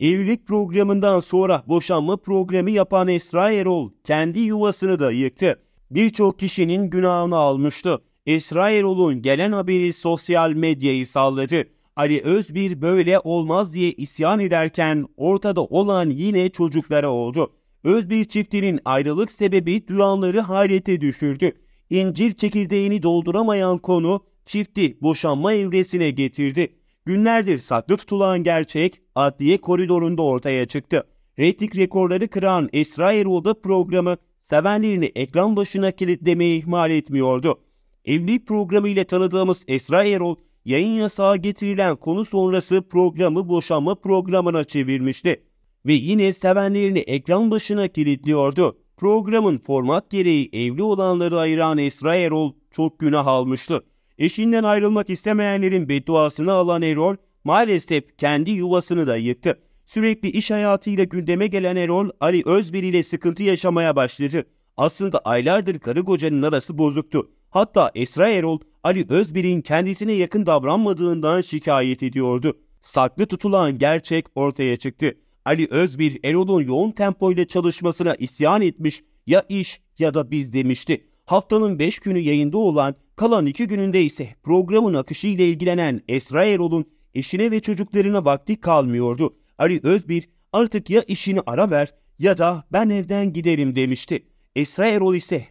Evlilik programından sonra boşanma programı yapan Esra Erol kendi yuvasını da yıktı. Birçok kişinin günahını almıştı. Esra Erol'un gelen haberi sosyal medyayı salladı. Ali Özbir böyle olmaz diye isyan ederken ortada olan yine çocuklara oldu. Özbir çiftinin ayrılık sebebi duranları hayrete düşürdü. İncir çekirdeğini dolduramayan konu çifti boşanma evresine getirdi günlerdir saklı tutulan gerçek adliye koridorunda ortaya çıktı. Reyting rekorları kıran Esra Erol'da programı sevenlerini ekran başına kilitlemeyi ihmal etmiyordu. Evlilik programı ile tanıdığımız Esra Erol, yayın yasağı getirilen konu sonrası programı boşanma programına çevirmişti. Ve yine sevenlerini ekran başına kilitliyordu. Programın format gereği evli olanları ayıran Esra Erol çok günah almıştı. Eşinden ayrılmak istemeyenlerin bedduasını alan Erol maalesef kendi yuvasını da yıktı. Sürekli iş hayatıyla gündeme gelen Erol Ali Özbir ile sıkıntı yaşamaya başladı. Aslında aylardır karı kocanın arası bozuktu. Hatta Esra Erol Ali Özbir'in kendisine yakın davranmadığından şikayet ediyordu. Saklı tutulan gerçek ortaya çıktı. Ali Özbir Erol'un yoğun tempoyla çalışmasına isyan etmiş ya iş ya da biz demişti. Haftanın 5 günü yayında olan Kalan iki gününde ise programın akışı ile ilgilenen Esra Erol'un eşine ve çocuklarına vakti kalmıyordu. Ali Özbir artık ya işini ara ver ya da ben evden giderim demişti. Esra Erol ise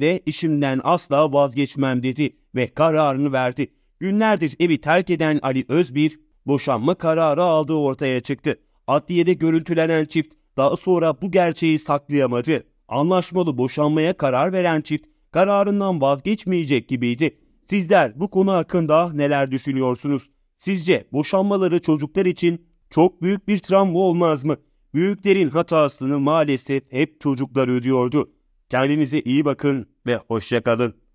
de işimden asla vazgeçmem dedi ve kararını verdi. Günlerdir evi terk eden Ali Özbir boşanma kararı aldığı ortaya çıktı. Adliyede görüntülenen çift daha sonra bu gerçeği saklayamadı. Anlaşmalı boşanmaya karar veren çift kararından vazgeçmeyecek gibiydi. Sizler bu konu hakkında neler düşünüyorsunuz? Sizce boşanmaları çocuklar için çok büyük bir travma olmaz mı? Büyüklerin hatasını maalesef hep çocuklar ödüyordu. Kendinize iyi bakın ve hoşçakalın.